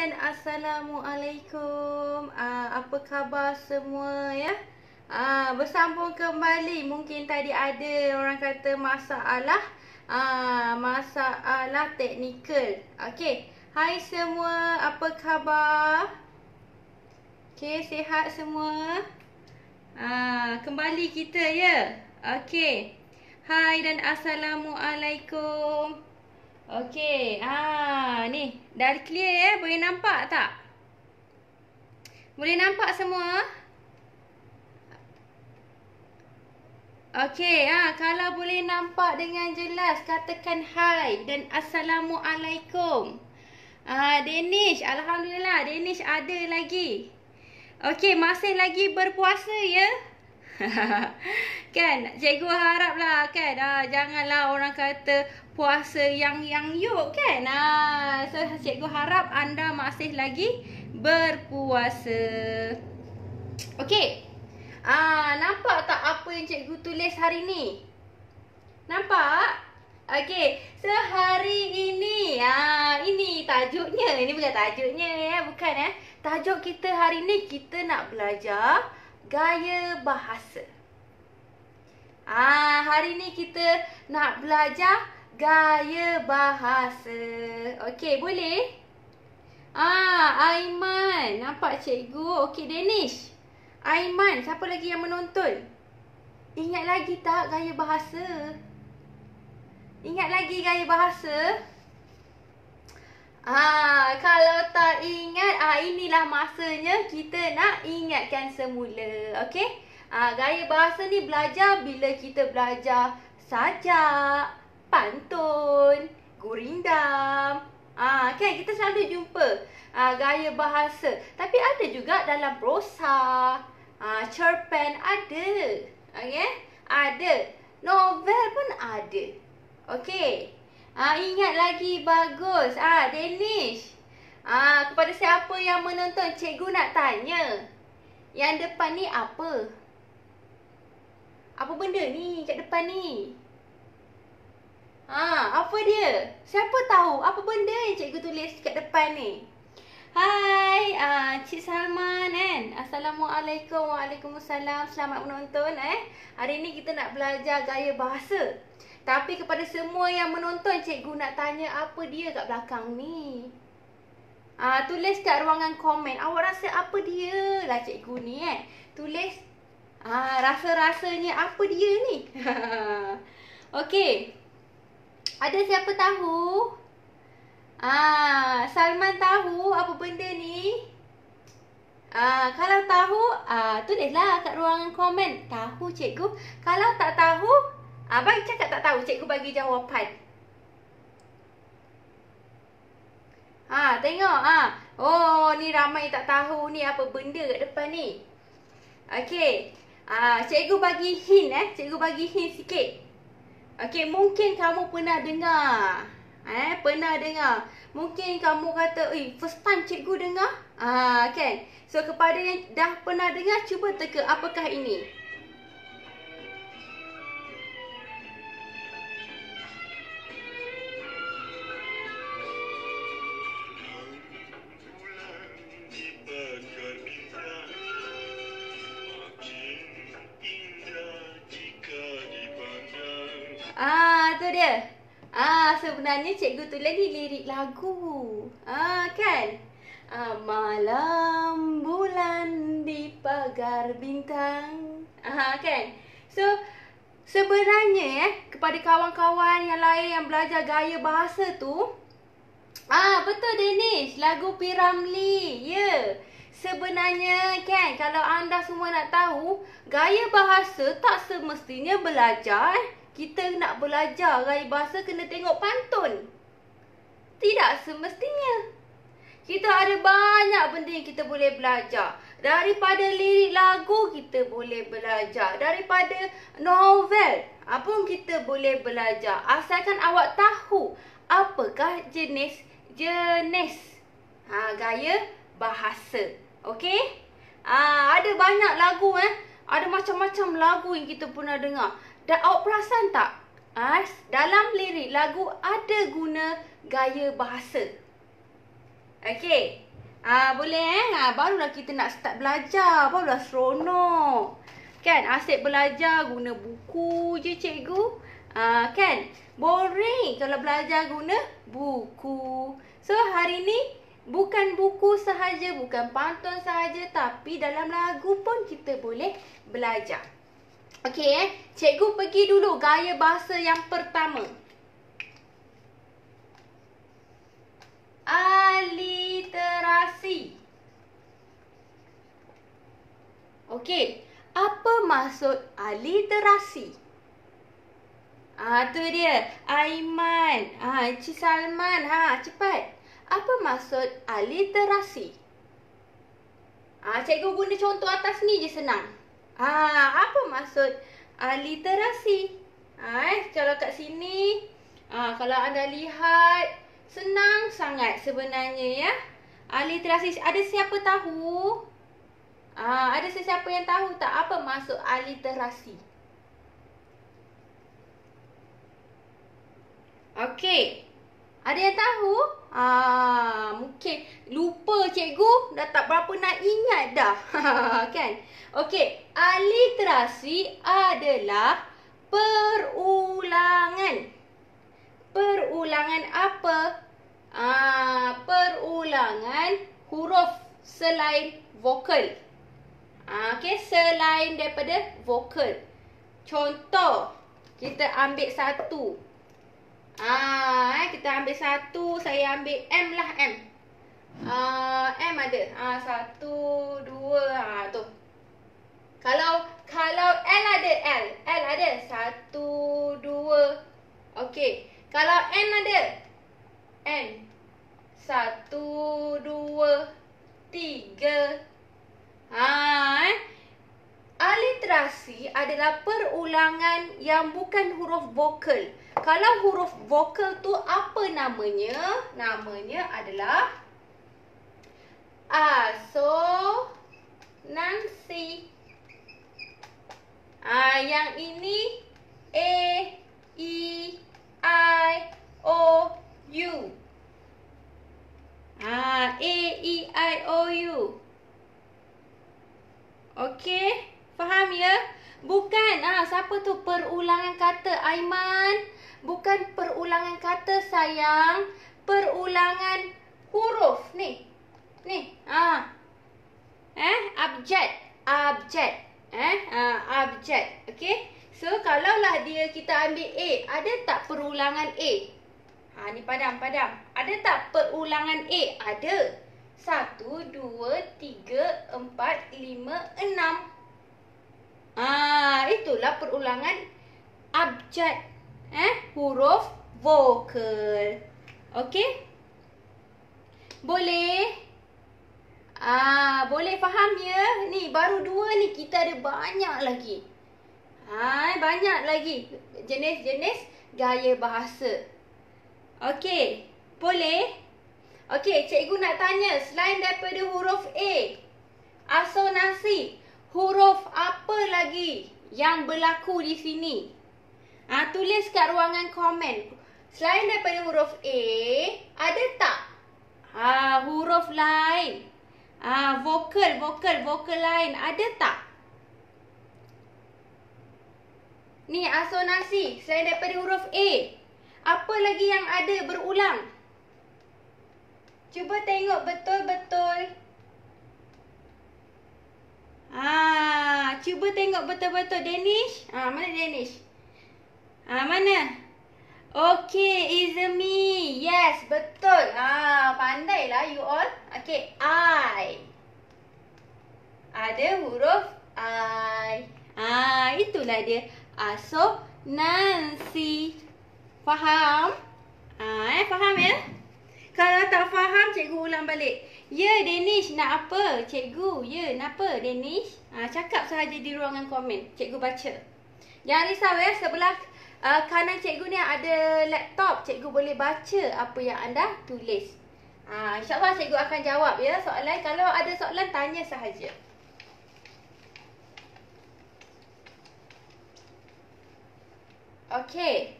dan Assalamualaikum uh, Apa khabar semua ya uh, Bersambung kembali Mungkin tadi ada orang kata masalah uh, Masalah teknikal Okay Hai semua apa khabar Okay sihat semua uh, Kembali kita ya Okay Hai dan Assalamualaikum Okey. Ah, ni. Dah clear eh? Boleh nampak tak? Boleh nampak semua? Okey, ah kalau boleh nampak dengan jelas katakan hai dan assalamualaikum. Ah Danish, alhamdulillah Danish ada lagi. Okey, masih lagi berpuasa ya? kan cikgu haraplah kan ha, janganlah orang kata puasa yang yang yuk kan ha so cikgu harap anda masih lagi berpuasa okey ah nampak tak apa yang cikgu tulis hari ni nampak okey so hari ini ah ini tajuknya ini bukan tajuknya ya bukan eh tajuk kita hari ni kita nak belajar gaya bahasa. Ah, hari ni kita nak belajar gaya bahasa. Okey, boleh? Ah, Aiman, nampak cikgu. Okey, Danish. Aiman, siapa lagi yang menonton? Ingat lagi tak gaya bahasa? Ingat lagi gaya bahasa? Ha, kalau tak ingat, ha, inilah masanya kita nak ingatkan semula. Okey? Ha, gaya bahasa ni belajar bila kita belajar sajak, pantun, gurindam. Ha, kan? Kita selalu jumpa ha, gaya bahasa. Tapi ada juga dalam prosa, ha, cerpen ada. Okey? Ada. Novel pun ada. okay? Ah ingat lagi bagus. Ah Danish. Ah kepada siapa yang menonton cikgu nak tanya. Yang depan ni apa? Apa benda ni kat depan ni? Ah apa dia? Siapa tahu apa benda yang cikgu tulis kat depan ni? Hai, uh, Cik Salman kan? Assalamualaikum, Waalaikumsalam Selamat menonton eh Hari ni kita nak belajar gaya bahasa tapi kepada semua yang menonton cikgu nak tanya apa dia kat belakang ni? Ah tulis kat ruangan komen. Awak rasa apa dia lah cikgu ni eh? Tulis ah rasa-rasanya apa dia ni? Okey. Ada siapa tahu? Ah Salman tahu apa benda ni? Ah kalau tahu ah tulislah kat ruangan komen. Tahu cikgu. Kalau tak tahu Abang cakap tak tahu, cikgu bagi jawapan. Ha, tengok ah. Ha. Oh, ni ramai tak tahu ni apa benda kat depan ni. Okey. Ah, ha, cikgu bagi hint eh. Cikgu bagi hint sikit. Okey, mungkin kamu pernah dengar. Eh, pernah dengar. Mungkin kamu kata, "Eh, first time cikgu dengar." Ah, ha, kan. Okay. So, kepada yang dah pernah dengar, cuba teka apakah ini. tu dia. Ah sebenarnya cikgu tu lagi lirik lagu. Ah kan? Ah, malam bulan di pagar bintang. Ah kan? So sebenarnya eh kepada kawan-kawan yang lain yang belajar gaya bahasa tu Ah betul Danish lagu Piramli. Ya. Yeah. Sebenarnya kan kalau anda semua nak tahu gaya bahasa tak semestinya belajar eh kita nak belajar raih bahasa kena tengok pantun. Tidak semestinya. Kita ada banyak benda yang kita boleh belajar. Daripada lirik lagu kita boleh belajar. Daripada novel apa pun kita boleh belajar. Asalkan awak tahu apakah jenis-jenis ha, gaya bahasa. Okey? Ha, ada banyak lagu eh. Ada macam-macam lagu yang kita pernah dengar. Dah awak perasan tak? Ha? Dalam lirik lagu ada guna gaya bahasa. Okey. Ha, boleh eh? Ha, barulah kita nak start belajar. Barulah seronok. Kan? Asyik belajar guna buku je cikgu. Ha, kan? Boring kalau belajar guna buku. So hari ni bukan buku sahaja, bukan pantun sahaja tapi dalam lagu pun kita boleh belajar. Okey eh, cikgu pergi dulu gaya bahasa yang pertama. Aliterasi. Okey, apa maksud aliterasi? Ah ha, tu dia, Aiman, ah ha, Cik Salman, ha cepat. Apa maksud aliterasi? Ah ha, cikgu guna contoh atas ni je senang. Ah, apa maksud ah, literasi? Ah, eh, kalau kat sini, ah, kalau anda lihat, senang sangat sebenarnya ya. Ah, literasi, ada siapa tahu? Ah, ada sesiapa yang tahu tak apa maksud aliterasi? Ah, Okey. Ada yang tahu? Ah, mungkin lupa cikgu dah tak berapa nak ingat dah. kan? Okey, aliterasi adalah perulangan. Perulangan apa? Ah, perulangan huruf selain vokal. Ah, okey, selain daripada vokal. Contoh, kita ambil satu. Ah, eh, kita ambil satu, saya ambil M lah M. Ah, M ada. Ah, satu, dua, ah, tu. Kalau kalau L ada L, L ada satu, dua. Okey. Kalau N ada N. Satu, dua, tiga. Ah, eh. Aliterasi adalah perulangan yang bukan huruf vokal. Kalau huruf vokal tu apa namanya? Namanya adalah asonansi. Ah, yang ini a e i I, o u. Ah, a e i o u. Okey, faham ya? Bukan. Ah, siapa tu perulangan kata Aiman? bukan perulangan kata sayang, perulangan huruf ni. Ni. Ha. Eh, abjad, abjad. Eh, ha, abjad. Okey. So kalaulah dia kita ambil A, ada tak perulangan A? Ha ni padam, padam. Ada tak perulangan A? Ada. Satu, dua, tiga, empat, lima, enam. Ah, itulah perulangan abjad eh huruf vokal. Okey? Boleh? Ah, boleh faham ya? Ni baru dua ni kita ada banyak lagi. Hai, ah, banyak lagi jenis-jenis gaya bahasa. Okey, boleh? Okey, cikgu nak tanya selain daripada huruf A, asonasi, huruf apa lagi yang berlaku di sini? Ah ha, tulis kat ruangan komen. Selain daripada huruf A, ada tak ha, huruf lain? ha, vokal, vokal, vokal lain ada tak? Ni asonasi selain daripada huruf A. Apa lagi yang ada berulang? Cuba tengok betul-betul. Ah, cuba tengok betul-betul Danish. Ah, mana Danish? Ah mana? Okay, is me. Yes, betul. Ah, ha, pandai lah you all. Okay, I. Ada huruf I. Ah, itulah dia. Ah, so Nancy. Faham? Ah, eh, faham ya? Kalau tak faham, cikgu ulang balik. Ya, Danish, nak apa? Cikgu, ya, yeah, nak apa, Danish? Ah, cakap sahaja di ruangan komen. Cikgu baca. Jangan risau ya, sebelah uh, kanan cikgu ni ada laptop, cikgu boleh baca apa yang anda tulis. Ha, InsyaAllah cikgu akan jawab ya soalan. Kalau ada soalan, tanya sahaja. Okey.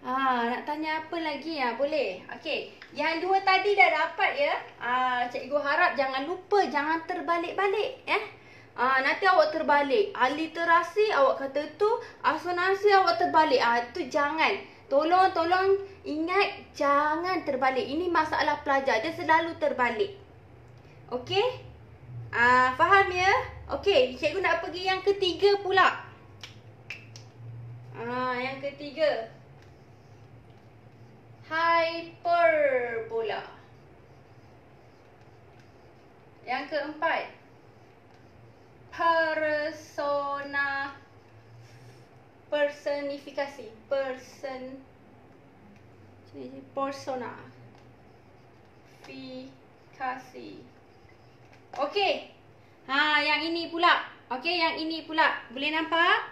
Ha, nak tanya apa lagi ya? Boleh? Okey. Yang dua tadi dah dapat ya. Ha, cikgu harap jangan lupa, jangan terbalik-balik. Eh? Ya? Ah nanti awak terbalik. Aliterasi awak kata tu, asonansi awak terbalik. Ah tu jangan. Tolong tolong ingat jangan terbalik. Ini masalah pelajar dia selalu terbalik. Okey? Ah faham ya? Okey, cikgu nak pergi yang ketiga pula. Ah yang ketiga. Hyperbola. Yang keempat persona personifikasi person jadi persona fikasi okey ha yang ini pula okey yang ini pula boleh nampak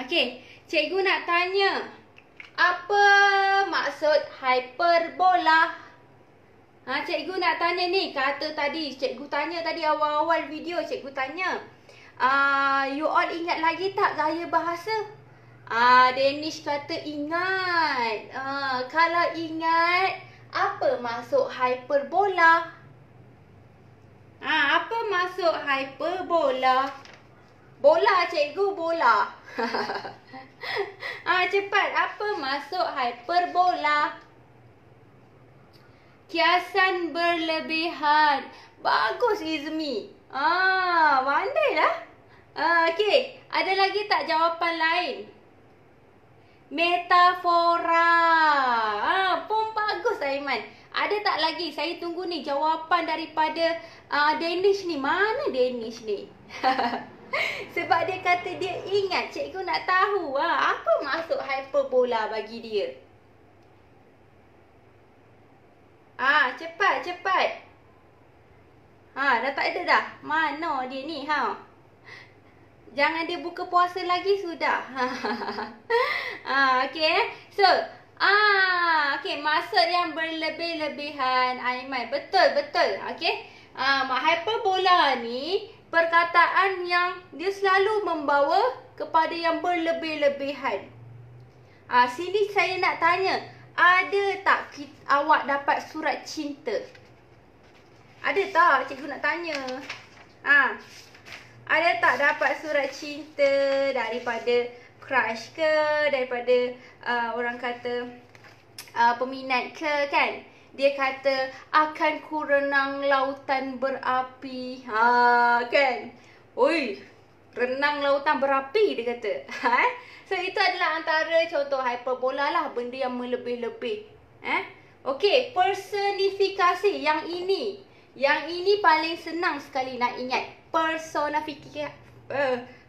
okey cikgu nak tanya apa maksud hiperbola ha cikgu nak tanya ni kata tadi cikgu tanya tadi awal-awal video cikgu tanya uh, you all ingat lagi tak gaya bahasa? Ah, uh, Danish kata ingat. Uh, kalau ingat, apa masuk hyperbola? Ah, uh, apa masuk hyperbola? Bola, cikgu, bola. Ah, uh, cepat, apa masuk hyperbola? Kiasan berlebihan. Bagus, Izmi. Ah, pandailah. Uh, ah, Okay, ada lagi tak jawapan lain? Metafora. Ah, pun bagus Aiman. Ada tak lagi? Saya tunggu ni jawapan daripada uh, Danish ni. Mana Danish ni? Sebab dia kata dia ingat cikgu nak tahu ah, apa maksud hyperbola bagi dia. Ah, cepat, cepat. Ha, dah tak ada dah. Mana dia ni, ha? Jangan dia buka puasa lagi sudah. Ha, ha, ha. ha okey. Eh. So, ah, okey, maksud yang berlebih-lebihan Aiman. Betul, betul. Okey. Ah, ha, hyperbola ni perkataan yang dia selalu membawa kepada yang berlebih-lebihan. Ah, sini saya nak tanya, ada tak kita, awak dapat surat cinta? Ada tak cikgu nak tanya? Ha. Ada tak dapat surat cinta daripada crush ke daripada uh, orang kata uh, peminat ke kan? Dia kata akan ku renang lautan berapi. Ha kan? Oi, renang lautan berapi dia kata. Ha? So itu adalah antara contoh hyperbola lah benda yang melebih-lebih. Eh? Okey, personifikasi yang ini yang ini paling senang sekali nak ingat eh,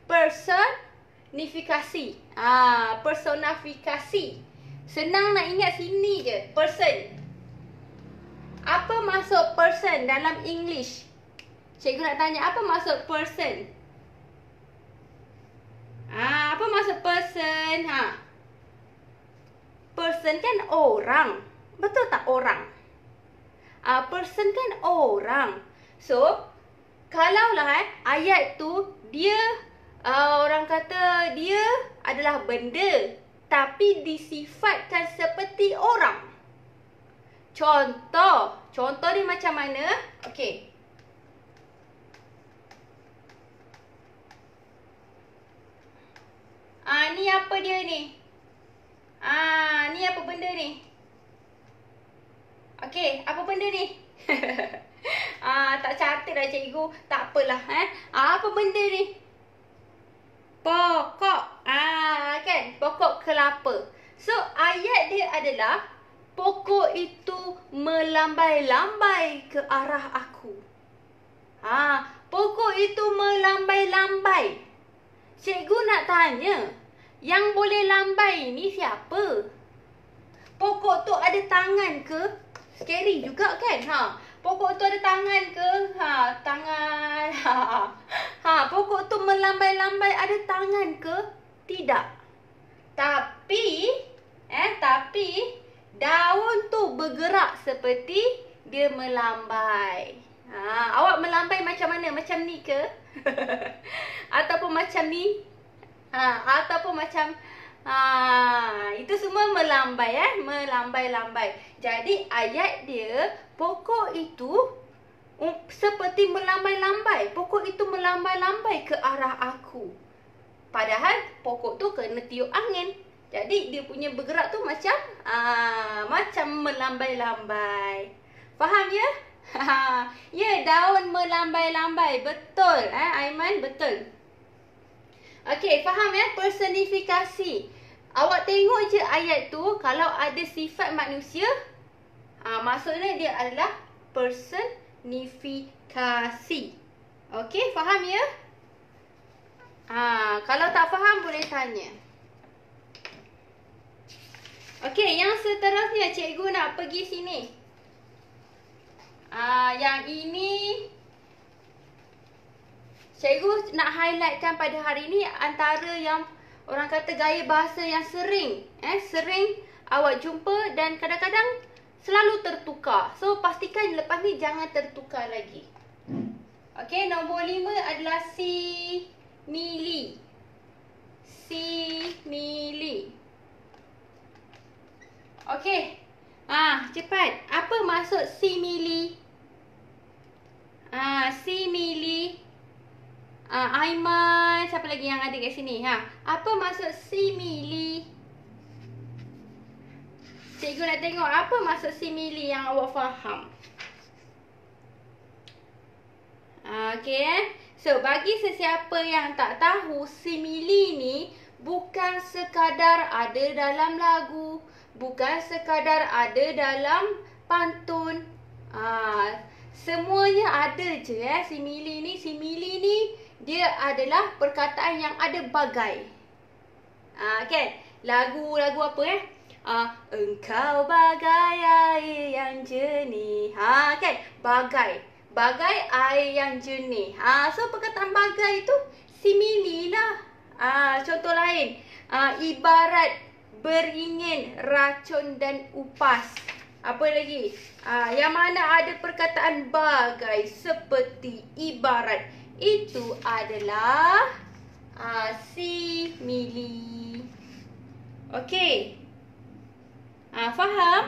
personifikasi. Ah, ha, personifikasi. Senang nak ingat sini je, person. Apa masuk person dalam English? Cikgu nak tanya apa masuk person? Ah, apa masuk person? Ha. Person kan orang. Betul tak orang? uh, person kan orang. So, kalau lah eh, ayat tu dia uh, orang kata dia adalah benda tapi disifatkan seperti orang. Contoh, contoh ni macam mana? Okey. Ah ni apa dia ni? Ah ni apa benda ni? Okey, apa benda ni? ah, tak cantik dah cikgu. Tak apalah, eh. Ah, apa benda ni? Pokok. Ah, kan? Pokok kelapa. So, ayat dia adalah pokok itu melambai-lambai ke arah aku. Ah, pokok itu melambai-lambai. Cikgu nak tanya, yang boleh lambai ni siapa? Pokok tu ada tangan ke scary juga kan ha pokok tu ada tangan ke ha tangan ha ha pokok tu melambai-lambai ada tangan ke tidak tapi eh tapi daun tu bergerak seperti dia melambai ha awak melambai macam mana macam ni ke ataupun macam ni ha ataupun macam Ha, itu semua melambai eh, melambai-lambai. Jadi ayat dia pokok itu um, seperti melambai-lambai. Pokok itu melambai-lambai ke arah aku. Padahal pokok tu kena tiup angin. Jadi dia punya bergerak tu macam ha, macam melambai-lambai. Faham ya? Ha, ya, daun melambai-lambai. Betul eh Aiman, betul. Okey, faham ya? Personifikasi. Awak tengok je ayat tu, kalau ada sifat manusia, ha, maksudnya dia adalah personifikasi. Okey, faham ya? Ha, kalau tak faham, boleh tanya. Okey, yang seterusnya cikgu nak pergi sini. Ah, Yang ini... Cikgu nak highlightkan pada hari ini antara yang orang kata gaya bahasa yang sering eh sering awak jumpa dan kadang-kadang selalu tertukar. So pastikan lepas ni jangan tertukar lagi. Okey, nombor lima adalah si mili. Si mili. Okey. Ah, cepat. Apa maksud si mili? Ah, si mili uh, Aiman Siapa lagi yang ada kat sini ha? Apa maksud simili Cikgu nak tengok apa maksud simili Yang awak faham ah, Okay eh? So bagi sesiapa yang tak tahu Simili ni Bukan sekadar ada dalam lagu Bukan sekadar ada dalam pantun Haa ah, Semuanya ada je eh Simili ni Simili ni dia adalah perkataan yang ada bagai. Ah, ha, okay. Lagu-lagu apa eh? Ah, engkau bagai air yang jernih. Ha, okay. Bagai. Bagai air yang jernih. Ha, so perkataan bagai itu simili lah. Ah, contoh lain. Ah, ibarat beringin, racun dan upas. Apa lagi? Ah, yang mana ada perkataan bagai seperti ibarat itu adalah asimili. Ah, okey. Ah ha, faham?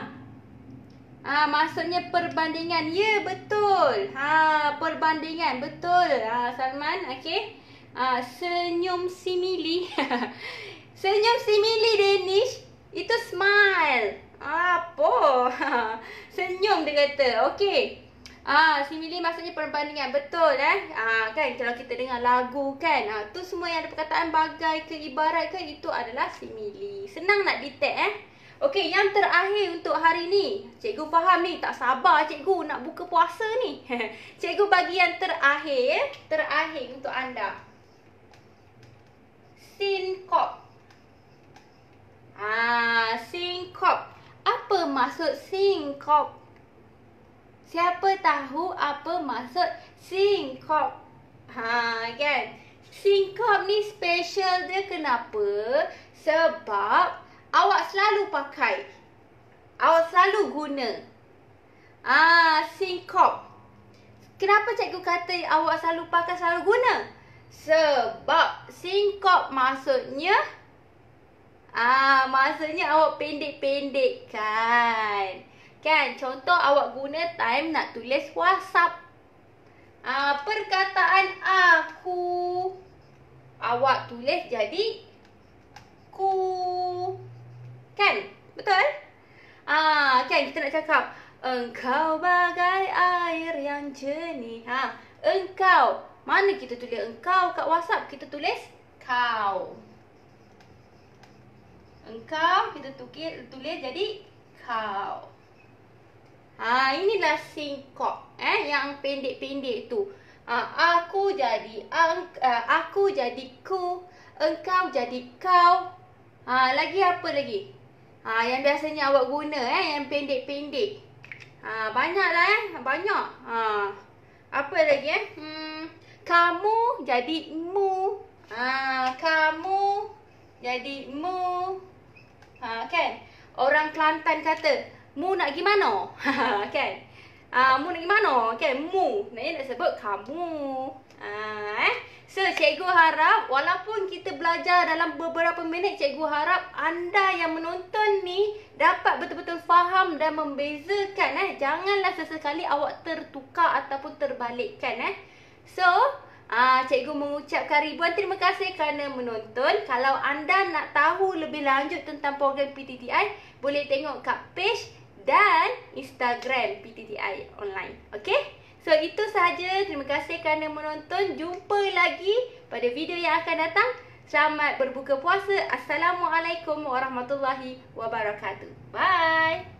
Ah ha, maksudnya perbandingan. Ya yeah, betul. Ha perbandingan betul. Ah ha, Salman, okey. Ah ha, senyum simili. senyum simili Danish itu smile. Apo? senyum dia kata. Okey. Ah, simile maksudnya perbandingan. Betul eh? Ah, kan kalau kita dengar lagu kan. Ah, tu semua yang ada perkataan bagai ke ibarat ke itu adalah simile. Senang nak detect eh? Okey, yang terakhir untuk hari ni. Cikgu faham ni, tak sabar cikgu nak buka puasa ni. cikgu bagi yang terakhir eh? Terakhir untuk anda. Sinkop. Ah, sinkop. Apa maksud sinkop? Siapa tahu apa maksud singkop? Ha, kan? Singkop ni special dia kenapa? Sebab awak selalu pakai. Awak selalu guna. Ah, ha, Syncop. Kenapa cikgu kata awak selalu pakai, selalu guna? Sebab singkop maksudnya Ah, maksudnya awak pendek-pendek kan? Kan? Contoh awak guna time nak tulis WhatsApp. Uh, perkataan aku. Awak tulis jadi ku. Kan? Betul? Ah, kan kita nak cakap engkau bagai air yang jernih. Ha, engkau. Mana kita tulis engkau kat WhatsApp? Kita tulis kau. Engkau kita tukir, tulis jadi kau. Ah Ha, inilah singkok eh yang pendek-pendek tu. Ha, aku jadi ang, uh, aku jadi ku, engkau jadi kau. Ha, lagi apa lagi? Ha, yang biasanya awak guna eh yang pendek-pendek. Ha, banyaklah eh, banyak. Ha, apa lagi eh? Hmm, kamu jadi mu. Ha, kamu jadi mu. Ha, kan? Orang Kelantan kata, mu nak pergi mana? kan? Okay, uh, mu nak pergi mana? Kan? Mu. Naya nak sebut kamu. uh, eh. So, cikgu harap walaupun kita belajar dalam beberapa minit, cikgu harap anda yang menonton ni dapat betul-betul faham dan membezakan eh. Janganlah sesekali awak tertukar ataupun terbalikkan eh. So, Ah, cikgu mengucapkan ribuan terima kasih kerana menonton. Kalau anda nak tahu lebih lanjut tentang program PTTI, boleh tengok kat page dan Instagram PTTI online. Okey? So itu sahaja. Terima kasih kerana menonton. Jumpa lagi pada video yang akan datang. Selamat berbuka puasa. Assalamualaikum warahmatullahi wabarakatuh. Bye.